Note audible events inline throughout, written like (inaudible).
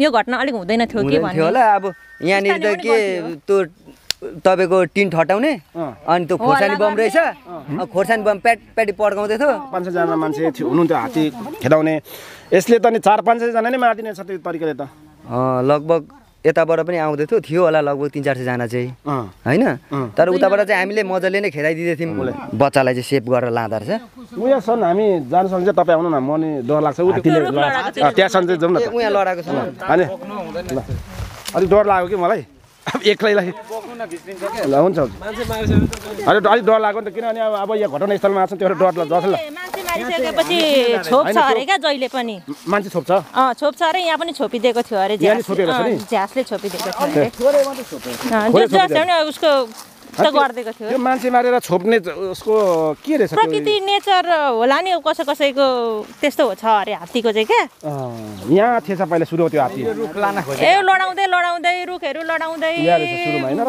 यो घटना अलिक हुँदैन थियो कि भन्थ्यो होला अब यहाँनिर त के त्यो तपाईँको टिन ठटाउने अनि त्यो खोर्सानी बम रहेछ खोर्सानी बम प्याट प्याटी पड्काउँदै थियो पाँच सयजना मान्छे हुनुहुन्थ्यो हात्ती खेदाउने यसले त नि चार पाँच सयजना नै मारिदिनेछ त्यो तरिकाले त लगभग यताबाट पनि आउँदै थियो थियो होला लगभग तिन चार सयजना चाहिँ होइन तर उताबाट चाहिँ हामीले मजाले नै खेलाइदिँदै थियौँ बच्चालाई चाहिँ सेभ गरेर लाँदा रहेछ उहाँ हामी जानसँग चाहिँ तपाईँ आउनु न म नि डर लाग्छ त्यहाँसम्म चाहिँ जाउँ न उहाँ लडाएको छ अनि अलिक डर लाग्यो कि मलाई एक्लैलाई ल हुन्छ हुन्छ अलिक डर लाग्यो नि त किनभने अब अब यहाँ घटनास्थलमा आएको छ त्यो डर ल काटिसकेपछि छोप्छ अरे क्या जहिले पनि मान्छे छोप्छ अँ छोप्छ अरे यहाँ पनि छोपिदिएको थियो अरे झ्यासले छोपिदिएको थियो अरे उसको गरिदिएको थियो मान्छे मारेर छोप्ने उसको के रहेछ प्रकृति नेचर होला नि कसै कसैको त्यस्तो छ अरे हात्तीको चाहिँ क्या यहाँ थिएछ पहिला सुरु त्यो हात्ती ए लडाउँदै लडाउँदै रुखहरू लडाउँदै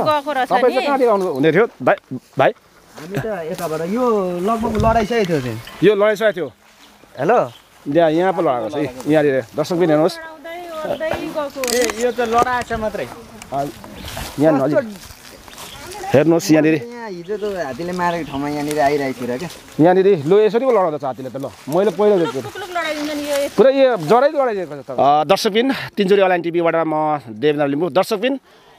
गएको रहेछ हुने थियो भाइ भाइ त यताबाट यो लगभग लडाइसकेको थियो यो लडाइसकेको थियो हेलो यहाँ यहाँ पो लगाएको छ यहाँनिर दर्शक पनि हेर्नुहोस् यो त लडाएछ मात्रै यहाँ हेर्नुहोस् यहाँनिर हिजो त हात्तीले मारेको ठाउँमा यहाँनिर आइरहेको थियो क्या यहाँनिर लो यसरी पो लडाउँदछ हात्तीले त ल मैले पहिलो पुरै यो जरै लडाइदिएको छ दर्शकबिन तिनचुरी अनलाइन टिभीबाट म देवेन्द्र लिम्बू दर्शकबिन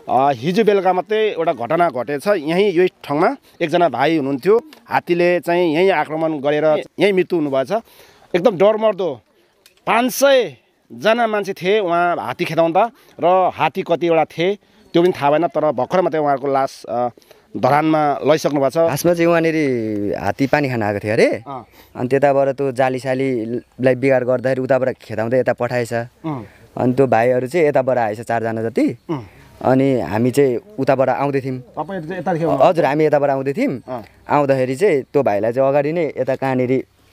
हिजो बेलुका मात्रै एउटा घटना घटेछ यहीँ यही ठाउँमा एकजना भाइ हुनुहुन्थ्यो हात्तीले चाहिँ यहीँ आक्रमण गरेर यहीँ मृत्यु हुनुभएछ एकदम डर मर्दो पाँच सयजना मान्छे थिए उहाँ हात्ती खेदाउँदा र हात्ती कतिवटा थिए त्यो पनि थाहा भएन तर भर्खर मात्रै उहाँहरूको लास धरानमा लैसक्नु भएको छ खासमा चाहिँ उहाँनिर हात्ती पानी खान आएको थियो अरे अनि त्यताबाट त्यो जालीसालीलाई बिगार गर्दाखेरि उताबाट खेदाउँदै यता पठाएछ अनि त्यो भाइहरू चाहिँ यताबाट आएछ चारजना जति अनि हामी चाहिँ उताबाट आउँदै थियौँ हजुर हामी यताबाट आउँदै थियौँ आउँदाखेरि चाहिँ त्यो भाइलाई चाहिँ अगाडि नै यता कहाँनिर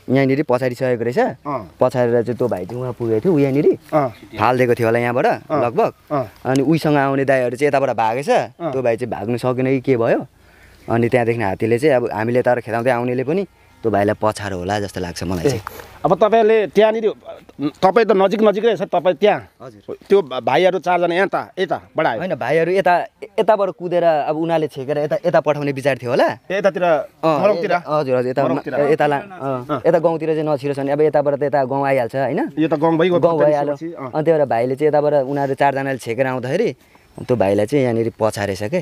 यहाँनिर पछाडिसकेको रहेछ पछाडि चाहिँ त्यो भाइ चाहिँ उहाँ पुगेको थियो यहाँनिर हालिदिएको थियो होला यहाँबाट लगभग अनि उहीसँग आउने दाईहरू चाहिँ यताबाट भागेछ त्यो भाइ चाहिँ भाग्नु सकेन कि के भयो अनि त्यहाँदेखि हात्तीले चाहिँ अब हामीले यताबाट खेदाउँदै आउनेले पनि त्यो भाइलाई पछाडो होला जस्तो लाग्छ मलाई चाहिँ अब तपाईँले त्यहाँनिर तपाईँ त नजिक नजिकै छ तपाईँ त्यहाँ हजुर त्यो भाइहरू चारजना यता यताबाट होइन भाइहरू यता यताबाट कुदेर अब उनीहरूले छेकेर यता यता पठाउने विचार थियो होला यतातिर हजुर हजुर यता यता यता गाउँतिर चाहिँ नछिरो छ भने अब यताबाट त यता गाउँ आइहाल्छ होइन यो त गाउँ गाउँ भइहाल्यो अनि त्यही भएर भाइले चाहिँ यताबाट उनीहरू चारजनाले छेकेर आउँदाखेरि त्यो भाइलाई चाहिँ यहाँनिर पछारेछ के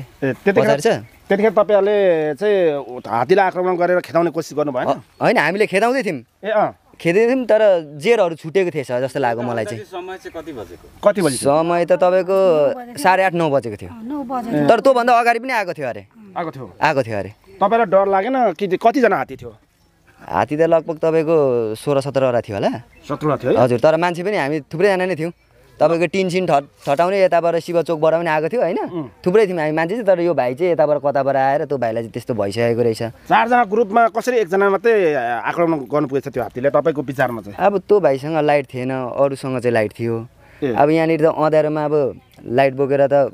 पछारेछ त्यतिखेर तपाईँहरूले चाहिँ हात्तीलाई आक्रमण गरेर खेदाउने कोसिस गर्नु भएन होइन हामीले खेदाउँदै थियौँ ए अँ खेदै थियौँ तर जेरहरू छुटेको थिएछ जस्तो लाग्यो मलाई चाहिँ समय चाहिँ कति बजेको कति बजे समय त तपाईँको साढे आठ नौ बजेको थियो तर त्योभन्दा अगाडि पनि आएको थियो अरे आएको थियो आएको थियो अरे तपाईँलाई डर लागेन कि कतिजना हात्ती थियो हात्ती त लगभग तपाईँको सोह्र सत्रवटा थियो होला सत्रवटा थियो हजुर तर मान्छे पनि हामी थुप्रैजना नै थियौँ तपाईँको टिनसिन सिन ठटाउने यताबाट शिव चोकबाट पनि आएको थियो होइन थुप्रै थियौँ हामी मान्छे चाहिँ तर यो भाइ चाहिँ यताबाट कताबाट आएर त्यो भाइलाई चाहिँ त्यस्तो भइसकेको रहेछ चारजना ग्रुपमा कसरी एकजना मात्रै आक्रमण गर्नु पुगेछ त्यो हात्तीले तपाईँको विचारमा चाहिँ अब त्यो भाइसँग लाइट थिएन अरूसँग चाहिँ लाइट थियो अब यहाँनिर त अँध्यारोमा अब लाइट बोकेर त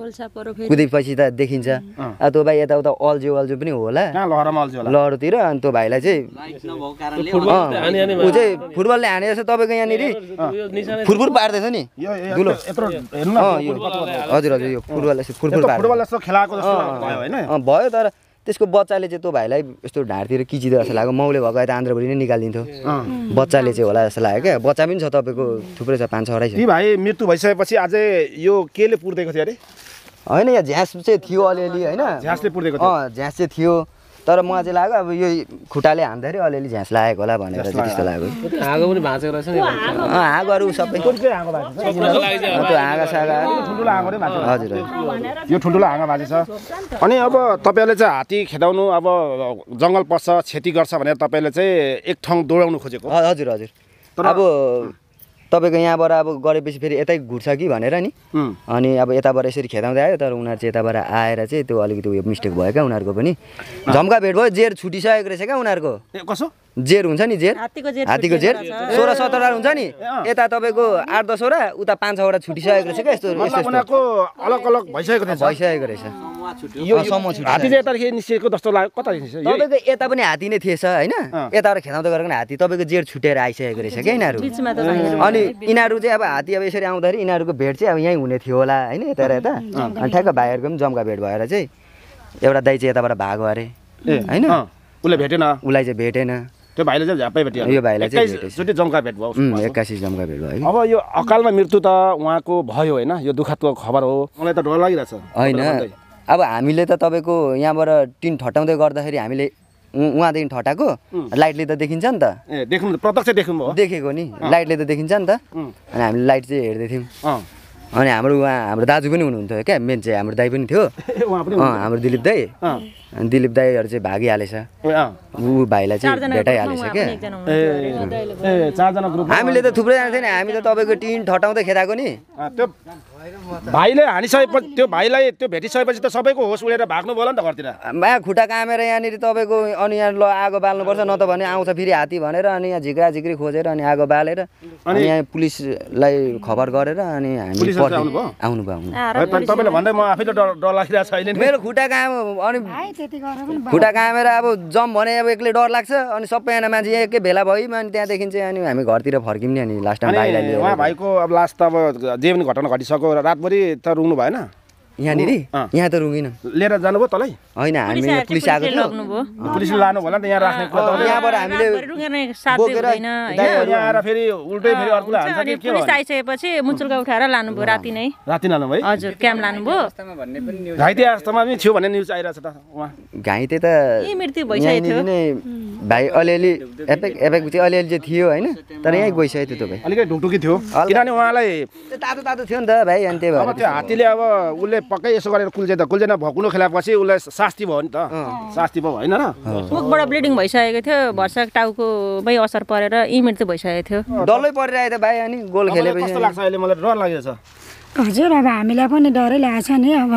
कुदेपछि त देखिन्छ अब त्यो भाइ यताउता अल्झ्यो अल्झ्यो पनि होला लहरोतिर अनि त्यो भाइलाई चाहिँ ऊ चाहिँ फुटबलले हाने जस्तो तपाईँको यहाँनिर फुरफुर पार्दैछ नि हजुर हजुर यो फुटबल फुटबल भयो तर त्यसको बच्चाले चाहिँ त्यो भाइलाई यस्तो ढाँडतिर किचिदियो जस्तो लाग्यो माउले भएको त आन्द्रभरि नै निकालिदिन्थ्यो बच्चाले चाहिँ होला जस्तो लाग्यो क्या बच्चा पनि छ तपाईँको थुप्रै छ पाँच छवटै छ भाइ मृत्यु भइसकेपछि अझै यो केले पुर्दै थियो अरे होइन यहाँ झ्यास चाहिँ थियो अलिअलि होइन झ्यासले पुर्दिएको झ्यास चाहिँ थियो तर मलाई चाहिँ लाग्यो अब यो खुट्टाले हान्दाखेरि अलिअलि झ्यास लागेको होला भनेर त्यस्तो लाग्यो हाँगो पनि भाँचेको रहेछ हाँगोहरू सबै त्यो हाँगा सागा हजुर यो ठुल्ठुलो हाँगा भाँचेछ अनि अब तपाईँले चाहिँ हात्ती खेदाउनु अब जङ्गल पस्छ क्षति गर्छ भनेर तपाईँले चाहिँ एक ठाउँ दौडाउनु खोजेको हजुर हजुर अब तपाईँको यहाँबाट अब गरेपछि फेरि यतै घुर्छ कि भनेर नि अनि अब यताबाट यसरी खेदाउँदै आयो तर उनीहरू चाहिँ यताबाट आएर चाहिँ त्यो अलिकति उयो मिस्टेक भयो क्या उनीहरूको पनि झम्का भेट भयो जेर छुटिसकेको रहेछ क्या उनीहरूको कसो जेर हुन्छ नि जेर हात्तीको जेर सोह्र सत्रवटा हुन्छ नि यता तपाईँको आठ दसवटा उता पाँच छवटा छुटिसकेको रहेछ क्या यस्तो अलग अलग भइसकेको भइसकेको रहेछ तपाईँको यता पनि हात्ती नै थिएछ होइन यताबाट खेताउँदा गरेको हात्ती तपाईँको जेर छुटेर आइसकेको रहेछ क्या यिनीहरू अनि यिनीहरू चाहिँ अब हात्ती अब यसरी आउँदाखेरि यिनीहरूको भेट चाहिँ अब यहीँ हुने थियो होला होइन यता यता अनि ठ्याक्क भाइहरूको पनि जम्का भेट भएर चाहिँ एउटा दाइ चाहिँ यताबाट भाग अरे होइन उसलाई भेटेन उसलाई चाहिँ भेटेन त्यो भाइले चाहिँ झ्यापै भेट्यो यो भाइलाई चाहिँ जम्का भेट भयो एक्कासी जम्का भेट भयो अब यो अकालमा मृत्यु त उहाँको भयो होइन यो दुःखदको खबर हो मलाई त डर लागिरहेछ होइन अब हामीले त तपाईँको यहाँबाट टिन ठटाउँदै गर्दाखेरि हामीले उहाँदेखि ठटाएको लाइटले त देखिन्छ नि त ए देख्नु प्रत्यक्ष देख्नु देखेको नि लाइटले त देखिन्छ नि त अनि हामीले लाइट चाहिँ हेर्दै थियौँ अनि हाम्रो उहाँ हाम्रो दाजु पनि हुनुहुन्थ्यो क्या मेन चाहिँ हाम्रो दाई पनि थियो (laughs) हाम्रो दिलीप दाई अनि दिलीप दाईहरू चाहिँ भागिहालेछ ऊ भाइलाई चाहिँ भेटाइहालेछ क्या हामीले त थुप्रैजना थियो नि हामी त तपाईँको टिन ठटाउँदै खेदाएको नि भाइले हानिसकेपछि त्यो भाइलाई त्यो भेटिसकेपछि त सबैको होस उडेर भाग्नु भयो नि त घरतिर मा खुट्टा कामेर यहाँनिर तपाईँको अनि यहाँ ल आगो बाल्नुपर्छ न त भने आउँछ फेरि हात्ती भनेर अनि यहाँ झिक्रा झिक्री खोजेर अनि आगो बालेर अनि यहाँ पुलिसलाई खबर गरेर अनि हामी आउनु भन्दै म आफै डर लागिरहेको छ अहिले मेरो खुट्टा काम अनि खुट्टा कामेर अब जम भने अब एक्लै डर लाग्छ अनि सबैजना मान्छे एकै भेला भयौँ अनि त्यहाँदेखि चाहिँ अनि हामी घरतिर फर्क्यौँ नि अनि लास्ट टाइम भाइलाई भाइको अब लास्ट त अब जे पनि घटना घटिसक्यो गएर रातभरि त रुङ्नु भएन यहाँनिर यहाँ त रुँगिन लिएर जानुभयो तलै होइन हामी पुलिस आएको थियो पुलिसले लानु होला नि त यहाँ राख्ने यहाँबाट हामीले यहाँ फेरि उल्टै फेरि अर्कोलाई हाल्छ के पुलिस आइसकेपछि मुचुल्का उठाएर लानुभयो राति नै राति लानु भयो हजुर क्याम्प लानुभयो घाइते आस्थामा पनि थियो भन्ने न्युज आइरहेको छ त उहाँ घाइते त मृत्यु भइसकेको थियो भाइ अलिअलि एपेक एपेक चाहिँ अलिअलि चाहिँ थियो होइन तर यहीँ गइसक्यो त्यो तपाईँ अलिकति ढुकढुकी थियो किनभने उहाँलाई तातो तातो थियो नि त भाइ अनि त्यही भएर त्यो हात्तीले अब उसले पक्कै यसो गरेर कुल्चे त कुल्चेन भकुलो खेलापछि उसलाई शास्ति भयो नि त शास्ति भयो होइन र मुखबाट ब्लिडिङ भइसकेको थियो भर्सा टाउकोमै असर परेर इमिट चाहिँ भइसकेको थियो डल्लै परिरहेको थियो भाइ अनि गोल खेलेपछि कस्तो लाग्छ अहिले मलाई डर लागेको छ हजुर अब हामीलाई पनि डरै लागेको छ नि अब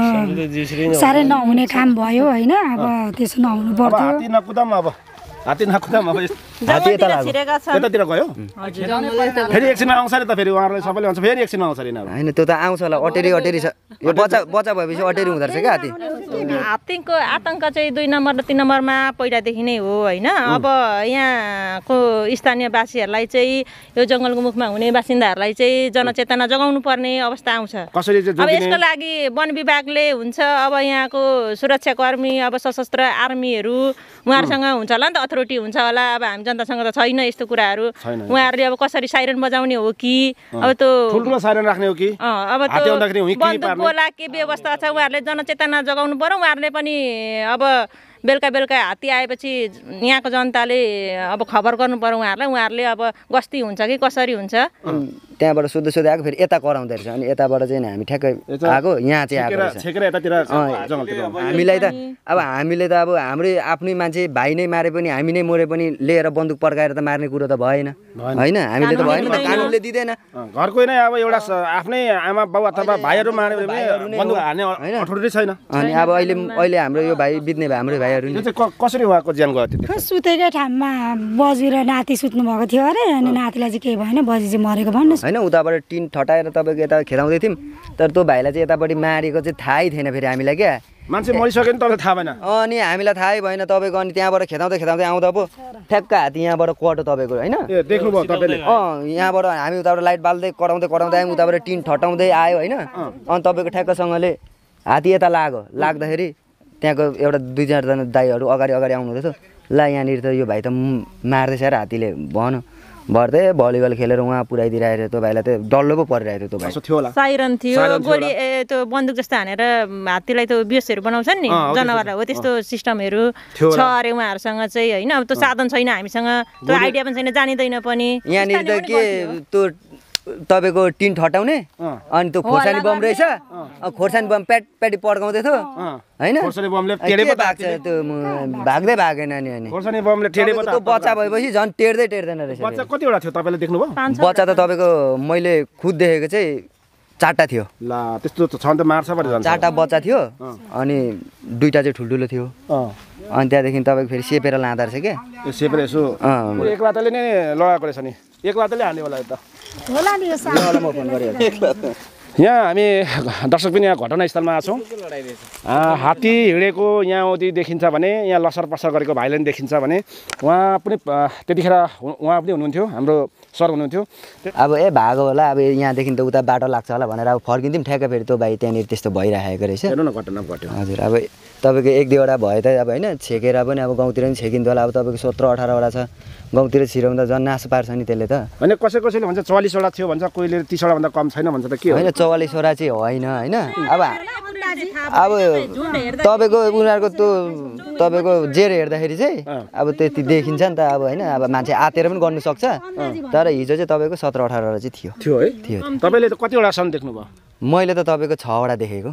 साह्रै नहुने काम भयो होइन अब त्यसो नहुनु पर्थ्यो हात्ती नखुदा अब हात्ती यता यतातिर गयो फेरि एकछिनमा आउँछ नि त फेरि उहाँहरूले सबैले भन्छ फेरि एकछिनमा आउँछ नि होइन त्यो त आउँछ होला अटेरी अटेरी छ यो बच्चा बच्चा भएपछि अटेरी हुँदो रहेछ क्या हात्ती हात्तीको आतङ्क चाहिँ दुई नम्बर र तिन नम्बरमा पहिलादेखि नै हो होइन अब यहाँको स्थानीयवासीहरूलाई चाहिँ यो जङ्गलको मुखमा हुने बासिन्दाहरूलाई चाहिँ जनचेतना जगाउनु पर्ने अवस्था आउँछ कसरी अब यसको लागि वन विभागले हुन्छ अब यहाँको सुरक्षाकर्मी अब सशस्त्र आर्मीहरू उहाँहरूसँग हुन्छ होला नि त रोटी हुन्छ होला अब हामी जनतासँग त छैन यस्तो कुराहरू उहाँहरूले अब कसरी साइरन बजाउने हो कि अब त्यो साइरन राख्ने हो कि अब त्यो बोला के व्यवस्था छ उहाँहरूले जनचेतना जगाउनु पऱ्यो उहाँहरूले पनि अब बेलुका बेलुका हात्ती आएपछि यहाँको जनताले अब खबर गर्नु पऱ्यो उहाँहरूलाई उहाँहरूले अब गस्ती हुन्छ कि कसरी हुन्छ त्यहाँबाट सोध्दै सोध्दै आएको फेरि यता कराउँदो रहेछ अनि यताबाट चाहिँ हामी ठ्याक्कै आएको यहाँ चाहिँ आएको हामीलाई त अब हामीले त अब हाम्रै आफ्नै मान्छे भाइ नै मारे पनि हामी नै मरे पनि लिएर बन्दुक पड्काएर त मार्ने कुरो त भएन होइन हामीले त भएन कानुनले दिँदैन घरको नै अब एउटा आफ्नै आमा बाउ अथवा भाइहरू मारे भने छैन अनि अब अहिले अहिले हाम्रो यो भाइ बित्ने हाम्रो भाइहरू कसरी उहाँको ज्यान गयो सुतेकै ठाउँमा बजेर नाति सुत्नु भएको थियो अरे अनि नातिलाई चाहिँ केही भएन बजी चाहिँ मरेको भन्नुहोस् होइन उताबाट टिन ठटाएर तपाईँको यता खेदाउँदै थियौँ तर त्यो भाइलाई चाहिँ यतापट्टि मारेको चाहिँ थाहै थिएन फेरि हामीलाई क्या मान्छे मरिसक्यो नि तपाईँलाई थाहा भएन अनि हामीलाई थाहै भएन तपाईँको अनि त्यहाँबाट खेदाउँदै खेदाउँदै आउँदा पो ठ्याक्क हात यहाँबाट कटो तपाईँको होइन देख्नुभयो तपाईँले अँ यहाँबाट हामी उताबाट लाइट बाल्दै कराउँदै कराउँदै आयौँ उताबाट टिन ठटाउँदै आयो होइन अनि तपाईँको ठ्याक्कसँगले हात्ती यता लाग्यो लाग्दाखेरि त्यहाँको एउटा दुई चारजना दाईहरू अगाडि अगाडि आउनुहुँदैछ ला यहाँनिर त यो भाइ त मार्दैछ र हात्तीले भन भर्दै भलिबल खेलेर उहाँ पुऱ्याइदिइरहेको थियो त्यो भाइलाई त डल्लो पो परिरहेको थियो त्यो भाइ साइरन थियो गोली त्यो बन्दुक जस्तो हानेर हात्तीलाई त्यो बेसहरू बनाउँछन् नि जनावरलाई हो त्यस्तो सिस्टमहरू छ अरे उहाँहरूसँग चाहिँ होइन अब त्यो साधन छैन हामीसँग त्यो आइडिया पनि छैन जानिँदैन पनि यहाँनिर त के त्यो तपाईँको टिन ठटाउने अनि त्यो खोर्सानी बम रहेछ खोर्सानी बम प्याट प्याटी पड्काउँदै थियो होइन त्यो भाग्दै भागेन नि अनि त्यो बच्चा भएपछि झन् टेर्दै टेर्दैन रहेछ कतिवटा थियो तपाईँले देख्नुभयो बच्चा त तपाईँको मैले खुद देखेको चाहिँ चारवटा थियो ल त्यस्तो त मार्छ चारवटा बच्चा थियो अनि दुइटा चाहिँ ठुल्ठुलो थियो अनि त्यहाँदेखि तपाईँको फेरि सेपेर लाँदो रहेछ क्या सेपेर यसो एक लाताले नै लगाएको रहेछ नि एक लाताले हाल्ने होला त होला नि (laughs) यहाँ हामी दर्शक पनि यहाँ घटनास्थलमा छौँ हात्ती हिँडेको यहाँ उति देखिन्छ भने यहाँ लसर पसर गरेको भाइले पनि देखिन्छ भने उहाँ पनि त्यतिखेर उहाँ पनि हुनुहुन्थ्यो हाम्रो सर हुनुहुन्थ्यो अब ए भएको होला अब यहाँदेखि त उता बाटो लाग्छ होला भनेर अब फर्किन्थ्यौँ ठ्याक्क फेरि त्यो भाइ त्यहाँनिर त्यस्तो भइरहेको रहेछ हेर्नु न घटना घट्यो हजुर अब तपाईँको एक दुईवटा भए त अब होइन छेकेर पनि अब गाउँतिर पनि छेकिन्थ्यो होला अब तपाईँको सत्र अठारवटा छ गाउँतिर छिराउँदा झन् नास पार्छ नि त्यसले त होइन कसै कसैले भन्छ चौवालिसवटा थियो भन्छ कोहीले तिसवटा भन्दा कम छैन भन्छ त के होइन चौवालिसवटा चाहिँ होइन होइन अब अब तपाईँको उनीहरूको त्यो तपाईँको जेर हेर्दाखेरि चाहिँ अब त्यति देखिन्छ नि त अब होइन अब मान्छे आतेर पनि गर्नु सक्छ तर हिजो चाहिँ तपाईँको सत्र अठारवटा चाहिँ थियो थियो है थियो तपाईँले त कतिवटा सन् देख्नुभयो मैले त तपाईँको छवटा देखेको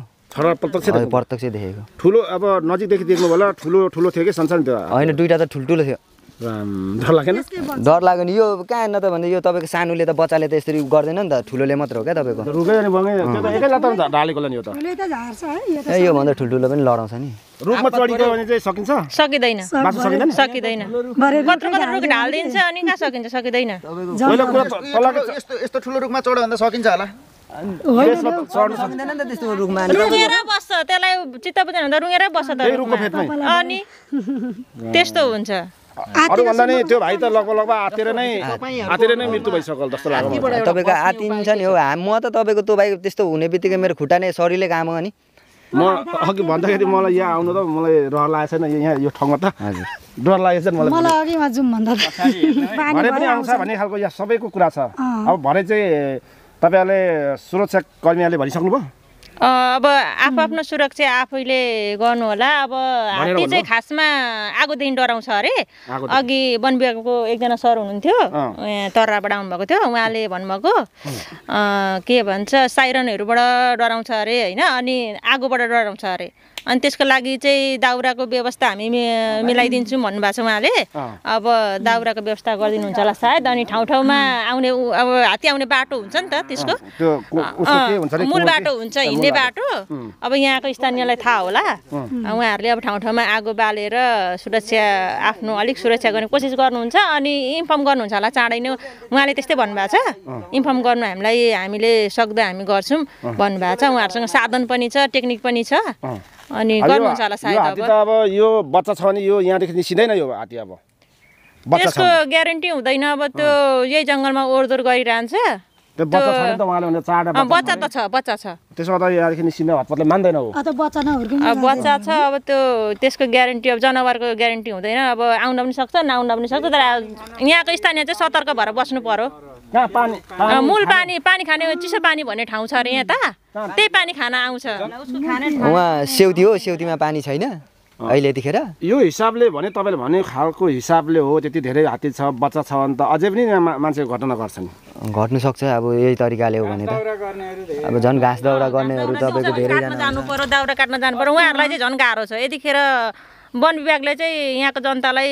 प्रत्यक्ष देखेको ठुलो अब नजिकदेखि देख्नु होला ठुलो ठुलो थियो कि सानसानो थियो होइन दुइटा त ठुल्ठुलो थियो डर लागेन डर लाग्यो नि यो कहाँ न त भन्दा यो तपाईँको सानोले त बच्चाले त यसरी गर्दैन नि त ठुलोले मात्र हो क्या तपाईँको ए योभन्दा ठुल्ठुलो पनि लडाउँछ नि रुखमा चढिगयो भने चाहिँ सकिन्छ सकिँदैन सकिँदैन रुख ढालिदिन्छ अनि कहाँ सकिन्छ सकिँदैन यस्तो यस्तो ठुलो रुखमा चढ्यो भने त सकिन्छ होला रुँगेरै बस्छ त्यसलाई चित्त बुझाउनु हुँदा रुँगेरै बस्छ त अनि त्यस्तो हुन्छ अरूभन्दा नै त्यो भाइ त लगभग लगभग आतेर नै आतेर नै मृत्यु भइसक्यो जस्तो लाग्यो तपाईँको आतिन्छ नि हो म त तपाईँको त्यो भाइ त्यस्तो हुने बित्तिकै मेरो खुट्टा नै सरीले काम हो नि म अघि भन्दाखेरि मलाई यहाँ आउनु त मलाई रहर लागेको छैन यहाँ यो ठाउँमा त डर लागेको छैन मलाई (laughs) भरे पनि आउँछ भन्ने खालको यहाँ सबैको कुरा छ अब भरे चाहिँ तपाईँहरूले सुरक्षा कर्मीहरूले भनिसक्नुभयो अब आफ्नो सुरक्षा आफैले गर्नु होला अब हात्ती चाहिँ खासमा आगोदेखि डराउँछ अरे अघि वन विभागको एकजना सर हुनुहुन्थ्यो यहाँ तराबाट आउनुभएको थियो उहाँले भन्नुभएको के भन्छ साइरनहरूबाट डराउँछ अरे होइन अनि आगोबाट डराउँछ अरे अनि त्यसको लागि चाहिँ दाउराको व्यवस्था हामी मिलाइदिन्छौँ भन्नुभएको छ उहाँले अब दाउराको व्यवस्था हुन्छ होला सायद अनि ठाउँ ठाउँमा आउने अब हात्ती आउने बाटो हुन्छ नि त त्यसको मूल बाटो हुन्छ हिँड्ने बाटो अब यहाँको स्थानीयलाई थाहा होला उहाँहरूले अब ठाउँ ठाउँमा आगो बालेर सुरक्षा आफ्नो अलिक सुरक्षा गर्ने कोसिस गर्नुहुन्छ अनि इन्फर्म गर्नुहुन्छ होला चाँडै नै उहाँले त्यस्तै भन्नुभएको छ इन्फर्म गर्नु हामीलाई हामीले सक्दो हामी गर्छौँ भन्नुभएको छ उहाँहरूसँग साधन पनि छ टेक्निक पनि छ अनि गर्नुहुन्छ होला सायद अब यो बच्चा छ भने यो यहाँदेखि निस्किँदैन यो हात्ती अब त्यसको ग्यारेन्टी हुँदैन अब त्यो यही जङ्गलमा ओरदोर गरिरहन्छ बच्चा त छ बच्चा छ त्यसो त यहाँदेखि निस्किँदा हतपतले मान्दैन हो बच्चा छ अब त्यो त्यसको ग्यारेन्टी अब जनावरको ग्यारेन्टी हुँदैन अब आउन पनि सक्छ नआउन पनि सक्छ तर यहाँको स्थानीय चाहिँ सतर्क भएर बस्नु पर्यो मूल पानी पानी खाने चिसो पानी भन्ने ठाउँ छ अरे यहाँ त त्यही पानी खान आउँछ उहाँ सेउती हो सेउतीमा पानी छैन अहिले यतिखेर यो हिसाबले भने तपाईँले भने खालको हिसाबले हो त्यति धेरै हात्ती छ बच्चा छ भने त अझै पनि यहाँ मान्छे घटना गर्छन् घट्नु सक्छ अब यही तरिकाले हो भने त अब झन् घाँस दाउरा गर्नेहरू तपाईँको धेरै जानु पर्यो दाउरा काट्न जानु पर्यो उहाँहरूलाई चाहिँ झन् गाह्रो छ यतिखेर वन विभागले चाहिँ यहाँको जनतालाई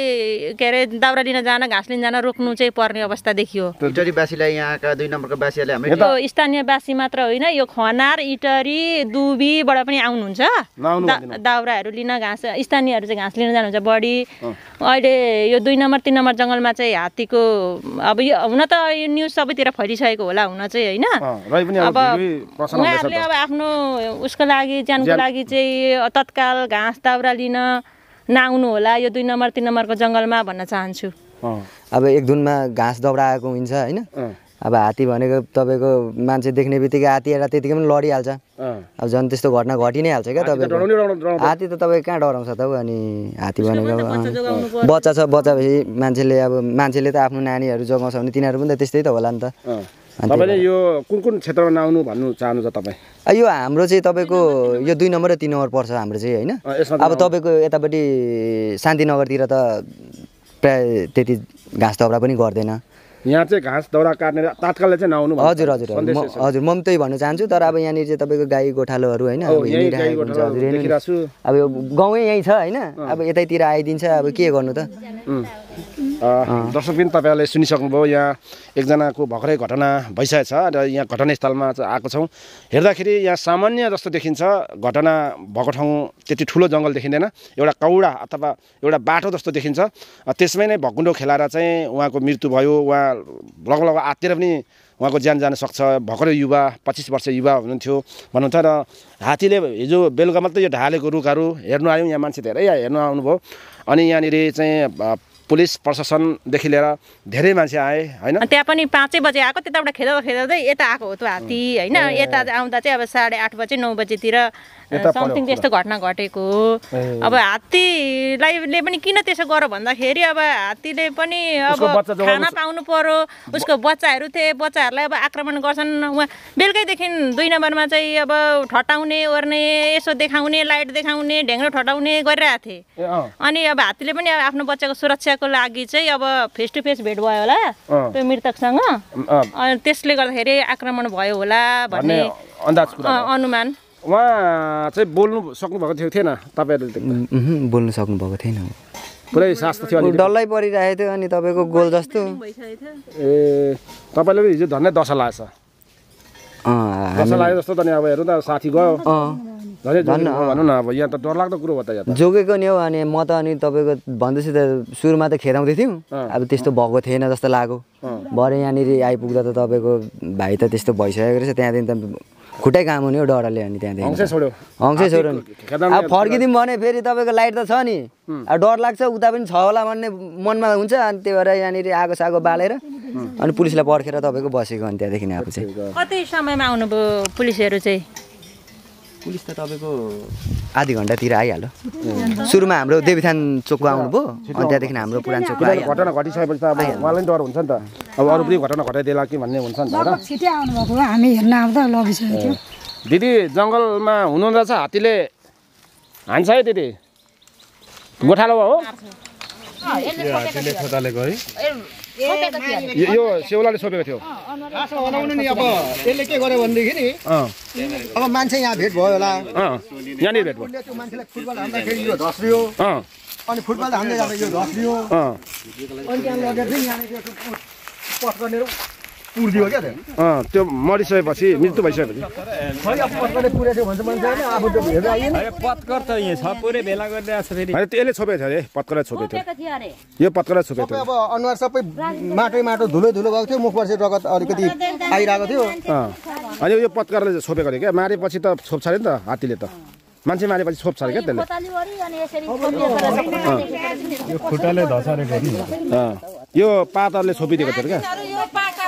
के अरे दाउरा लिन जान घाँस लिन जान रोक्नु चाहिँ पर्ने अवस्था देखियो यहाँका दुई नम्बरको यो स्थानीय बासी मात्र होइन यो खनार इटरी दुबीबाट पनि आउनुहुन्छ दाउराहरू लिन घाँस स्थानीयहरू चाहिँ घाँस लिन जानुहुन्छ बढी अहिले यो दुई नम्बर तिन नम्बर जङ्गलमा चाहिँ हात्तीको अब यो हुन त यो न्युज सबैतिर फैलिसकेको होला हुन चाहिँ होइन अब उहाँहरूले अब आफ्नो उसको लागि ज्यानको लागि चाहिँ तत्काल घाँस दाउरा लिन नआउनु होला यो दुई नम्बर तिन नम्बरको जङ्गलमा भन्न चाहन्छु अब एक धुनमा घाँस दौडाएको हुन्छ होइन अब हात्ती भनेको तपाईँको मान्छे देख्ने बित्तिकै हात्ती एउटा त्यतिकै पनि लडिहाल्छ अब झन् त्यस्तो घटना घटि नै हाल्छ क्या तपाईँ हात्ती त तपाईँ कहाँ डराउँछ त अनि हात्ती भनेको बच्चा छ बच्चा भए मान्छेले अब मान्छेले त आफ्नो नानीहरू जोगाउँछ भने तिनीहरू पनि त त्यस्तै त होला नि त तपाईँले यो कुन कुन क्षेत्रमा नआउनु भन्नु चाहनुहुन्छ तपाईँ यो हाम्रो चाहिँ तपाईँको यो दुई नम्बर र तिन नम्बर पर्छ हाम्रो चाहिँ होइन अब तपाईँको यतापट्टि शान्तिनगरतिर त प्रायः त्यति घाँस दाउरा पनि गर्दैन यहाँ चाहिँ घाँस दौरा काट्ने तात्कालले चाहिँ नआउनु हजुर हजुर हजुर म पनि त्यही भन्न चाहन्छु तर अब यहाँनिर चाहिँ तपाईँको गाई गोठालोहरू होइन अब यो गाउँ यहीँ छ होइन अब यतैतिर आइदिन्छ अब के गर्नु त दर्शकबिन तपाईँहरूले सुनिसक्नुभयो यहाँ एकजनाको भर्खरै घटना भइसकेको छ र यहाँ घटनास्थलमा आएको छौँ हेर्दाखेरि यहाँ सामान्य जस्तो देखिन्छ घटना भएको ठाउँ त्यति ठुलो जङ्गल देखिँदैन एउटा कौडा अथवा एउटा बाटो जस्तो देखिन्छ त्यसमै नै भकुन्डो खेलाएर चाहिँ उहाँको मृत्यु भयो उहाँ लगभग लगभग आत्तिर पनि उहाँको ज्यान जान सक्छ भर्खरै युवा पच्चिस वर्ष युवा हुनुहुन्थ्यो भन्नुहुन्छ र हात्तीले हिजो बेलुका मात्रै यो ढालेको रुखहरू हेर्नु आयो यहाँ मान्छे धेरै हेर्नु आउनुभयो अनि यहाँनिर चाहिँ पुलिस प्रशासनदेखि लिएर धेरै मान्छे आए होइन त्यहाँ पनि पाँचै बजे आएको त्यताबाट खेदाउँदा खेदाउँदै यता आएको हो त्यो हात्ती होइन यता आउँदा चाहिँ अब साढे आठ बजे नौ बजेतिर समथिङ त्यस्तो घटना घटेको हो अब हात्तीलाई पनि किन त्यसो गर भन्दाखेरि अब हात्तीले पनि अब खाना पाउनु पर्यो उसको बच्चाहरू थिए बच्चाहरूलाई अब आक्रमण गर्छन् उहाँ बेलुकैदेखि दुई नम्बरमा चाहिँ अब ठटाउने ओर्ने यसो देखाउने लाइट देखाउने ढेङ्ग्रो ठटाउने गरिरहेको थिए अनि अब हात्तीले पनि आफ्नो बच्चाको सुरक्षा कुराको लागि चाहिँ अब फेस टु फेस भेट भयो होला त्यो मृतकसँग अनि त्यसले गर्दाखेरि आक्रमण भयो होला भन्ने अनुमान उहाँ चाहिँ बोल्नु सक्नुभएको थियो थिएन तपाईँहरूले बोल्नु सक्नुभएको थिएन पुरै सास थियो थियो डल्लै परिरहेको थियो अनि तपाईँको गोल जस्तो ए तपाईँले हिजो झन्डै दस लागेछ दस लाग्यो जस्तो त अब हेरौँ त साथी गयो भन्नु न अब यहाँ त डरलाग्दो कुरो जोगेको नि हो अनि म त अनि तपाईँको भन्दैछु त सुरुमा त खेदाउँदै थियौँ अब त्यस्तो भएको थिएन जस्तो लाग्यो भरे यहाँनिर आइपुग्दा त तपाईँको भाइ त त्यस्तो भइसकेको रहेछ त्यहाँदेखि त खुट्टै काम हुने हो डरले अनि त्यहाँदेखि हङ्सै छोड्यो नि अब फर्किदिउँ भने फेरि तपाईँको लाइट त छ नि अब डर लाग्छ उता पनि छ होला भन्ने मनमा हुन्छ अनि त्यही भएर यहाँनिर आगो सागो बालेर अनि पुलिसलाई पर्खेर तपाईँको बसेको अनि त्यहाँदेखि अब चाहिँ कति समयमा आउनुभयो पुलिसहरू चाहिँ पुलिस त तपाईँको आधी घन्टातिर आइहाल्यो सुरुमा हाम्रो देवीथान चोकको आउनुभयो अनि त्यहाँदेखि हाम्रो पुरानो चोकको घटना घटिसकेपछि त अब उहाँलाई पनि डर हुन्छ नि त अब अरू पनि घटना घटाइदिएला कि भन्ने हुन्छ नि त हामी हेर्न आउँदा लगिसकेको दिदी जङ्गलमा हुनुहुँदो रहेछ हात्तीले हान्छ है दिदी गोठालो हो यो सेउलाले सोपेको थियो आशा नि अब यसले के गर्यो भनेदेखि अब मान्छे यहाँ भेट भयो होला यहाँनिर भेट भयो त्यो मान्छेलाई फुटबल हान्दाखेरि यो धस्रियो अनि फुटबल हान्दै जाँदा यो धस्रियो अनि त्यहाँ लगेर चाहिँ यहाँनिर पट गर्ने पुरिदियो क्या त्यो मरिसकेपछि मृत्यु भइसकेपछि त्यसले छोपेको थियो अरे पत्करलाई छोपेको थियो यो पत्करलाई छोपेको थियो अब अनुहार सबै माटो माटो धुलो धुलो भएको थियो मुखबाट चाहिँ रगत अलिकति आइरहेको थियो अनि यो पत्करले छोपेको अरे क्या मारेपछि त छोप्छ अरे नि त हात्तीले त मान्छे मारेपछि छोप्छ अरे क्या त्यसले यो पातहरूले छोपिदिएको थियो क्या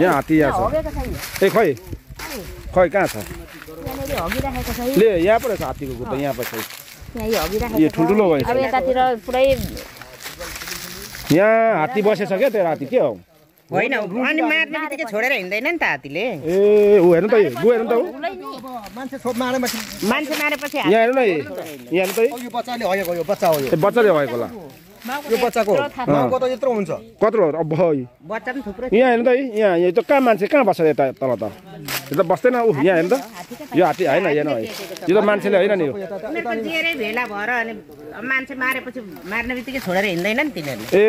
यहाँ हात्ती यहाँ छ ए खै खै कहाँ छ ले यहाँ पो रहेछ हात्तीको गुट यहाँ पछि यो ठुल्ठुलो भयो यहाँ हात्ती बसेछ क्या त्यो राति के हो होइन अनि मार्ने बित्तिकै छोडेर हिँड्दैन नि त हात्तीले ए ऊ हेर्नु त ऊ हेर्नु त ऊ मान्छे मारेपछि यहाँ हेर्नु न यहाँ हेर्नु त बच्चाले हगेको बच्चा हो हगेको होला यो बच्चाको यत्रो हुन्छ कत्रो यहाँ हेर्नु त है यहाँ यो कहाँ मान्छे कहाँ बस्छ यता तल त यो त बस्दैन ऊ यहाँ हेर्नु त यो हात्ती होइन हेर्नु है यो त मान्छेले होइन नि ए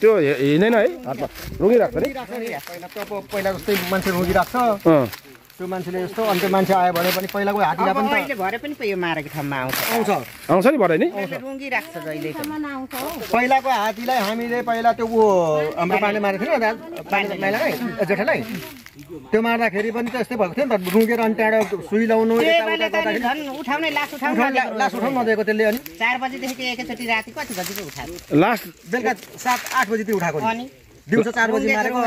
त्यो हिँड्दैन है हातमा रुगिरहेको छ नि पहिला जस्तै मान्छे रुगिरहेको छ त्यो मान्छेले यस्तो अनि त्यो मान्छे आयो भने पनि पहिलाको हात्तीलाई पनि अहिले भरे पनि यो मारेको ठाउँमा आउँछ आउँछ आउँछ नि भरे नि रुङ्गिरहेको राख्छ जहिले पहिलाको हात्तीलाई हामीले पहिला त्यो ऊ हाम्रो पानीले मारेको थिएन पानीलाई जेठालाई त्यो मार्दाखेरि पनि त यस्तै भएको थियो नि त रुङ्गेर अनि त्यहाँबाट सुई लाउनु उठाउने उठाउनु नदिएको त्यसले अनि चार बजीदेखि एकैचोटि राति कति बजी उठाएको लास्ट बेलुका सात आठ बजी उठाएको अनि दिउँसो मारेको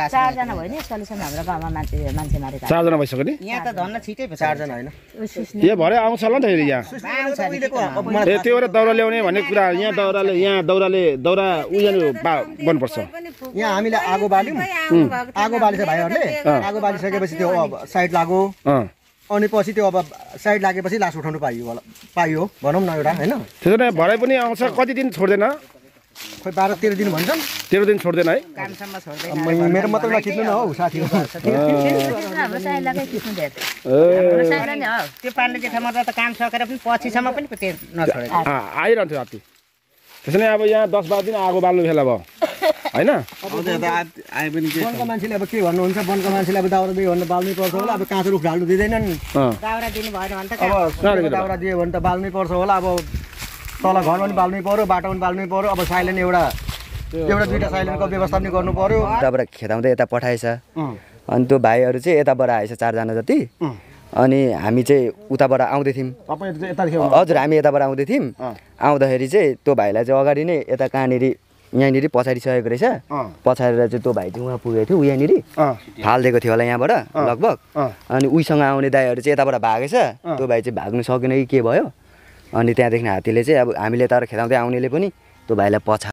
लास्ट चारजना भयो नि हाम्रो मान्छे मान्छे भइसक्यो नि यहाँ त छिटै भरे आउँछ होला नि त फेरि यहाँ त्यो भएर दाउरा ल्याउने भन्ने कुरा यहाँ दाउराले यहाँ दाउराले दाउरा उयो गर्नुपर्छ यहाँ हामीले आगो बाल्यौँ आगो बालिस भाइहरूले आगो बालिसकेपछि त्यो साइड लागो अनि पछि त्यो अब साइड लागेपछि लास उठाउनु पाइयो होला पाइयो भनौँ न एउटा होइन भरे पनि आउँछ कति दिन छोड्दैन खोइ बाह्र तेह्र दिन भन्छन् तेह्र दिन छोड्दैन है मेरो मात्रै नखिच्नु न हौ साथी त्यो पानीले जेठामा त काम सकेर पनि पछिसम्म पनि आइरहन्थ्यो राति त्यसो नै अब यहाँ दस बाह्र दिन आगो बाल्नु फेला भयो होइन वनको मान्छेले अब के भन्नुहुन्छ वनको मान्छेले अब दाउरा दियो भने बाल्नै पर्छ होला अब काँचो रुख ढाल्नु दिँदैनन् दाउरा दिनु भएन भने त दाउरा दियो भने त बाल्नै पर्छ होला अब तल घर पनि बाल्नै पऱ्यो बाटो पनि बाल्नै पऱ्यो अब साइलेन्ट एउटा एउटा दुइटा साइलेन्टको व्यवस्था पनि गर्नु पऱ्यो उताबाट खेदाउँदै यता पठाएछ अनि त्यो भाइहरू चाहिँ यताबाट आएछ चारजना जति अनि हामी चाहिँ उताबाट आउँदै थियौँ हजुर हामी यताबाट आउँदै थियौँ आउँदाखेरि चाहिँ त्यो भाइलाई चाहिँ अगाडि नै यता कहाँनिर यहाँनिर पछाडि सकेको रहेछ पछाडि चाहिँ त्यो भाइ चाहिँ उहाँ पुगेको थियो ऊ यहाँनिर फालिदिएको थियो होला यहाँबाट लगभग अनि उहीसँग आउने दाईहरू चाहिँ यताबाट भागेछ त्यो भाइ चाहिँ भाग्नु सकेन कि के भयो अनि त्यहाँदेखि हात्तीले चाहिँ अब हामीले तर खेदाउँदै आउनेले पनि त्यो भाइलाई पछा